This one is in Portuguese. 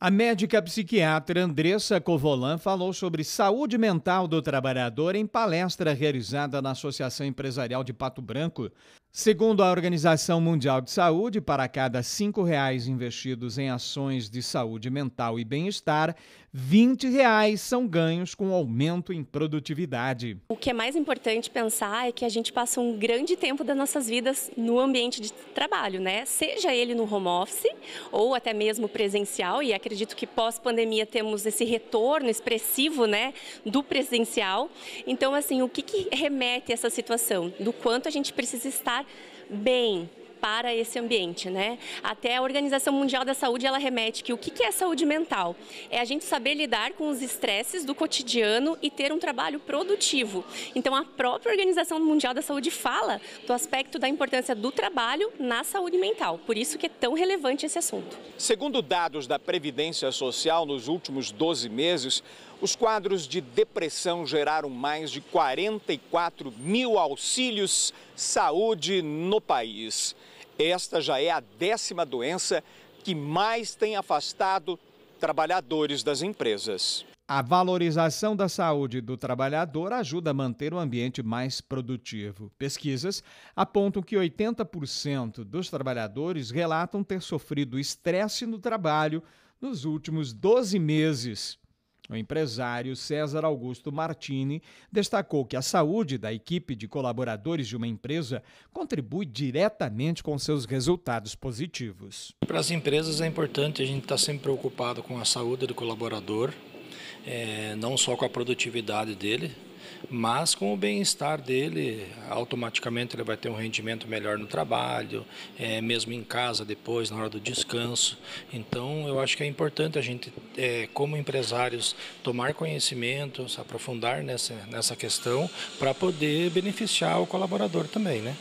A médica psiquiatra Andressa Covolan falou sobre saúde mental do trabalhador em palestra realizada na Associação Empresarial de Pato Branco. Segundo a Organização Mundial de Saúde, para cada R$ 5,00 investidos em ações de saúde mental e bem-estar, R$ 20,00 são ganhos com aumento em produtividade. O que é mais importante pensar é que a gente passa um grande tempo das nossas vidas no ambiente de trabalho, né? Seja ele no home office ou até mesmo presencial, e acredito que pós-pandemia temos esse retorno expressivo, né, do presencial. Então, assim, o que, que remete a essa situação? Do quanto a gente precisa estar bem para esse ambiente, né? Até a Organização Mundial da Saúde ela remete que o que é saúde mental é a gente saber lidar com os estresses do cotidiano e ter um trabalho produtivo. Então a própria Organização Mundial da Saúde fala do aspecto da importância do trabalho na saúde mental. Por isso que é tão relevante esse assunto. Segundo dados da Previdência Social nos últimos 12 meses, os quadros de depressão geraram mais de 44 mil auxílios saúde no país. Esta já é a décima doença que mais tem afastado trabalhadores das empresas. A valorização da saúde do trabalhador ajuda a manter o ambiente mais produtivo. Pesquisas apontam que 80% dos trabalhadores relatam ter sofrido estresse no trabalho nos últimos 12 meses. O empresário César Augusto Martini destacou que a saúde da equipe de colaboradores de uma empresa contribui diretamente com seus resultados positivos. Para as empresas é importante a gente estar sempre preocupado com a saúde do colaborador, é, não só com a produtividade dele, mas com o bem-estar dele, automaticamente ele vai ter um rendimento melhor no trabalho, é, mesmo em casa depois, na hora do descanso. Então, eu acho que é importante a gente, é, como empresários, tomar conhecimento, se aprofundar nessa, nessa questão, para poder beneficiar o colaborador também, né?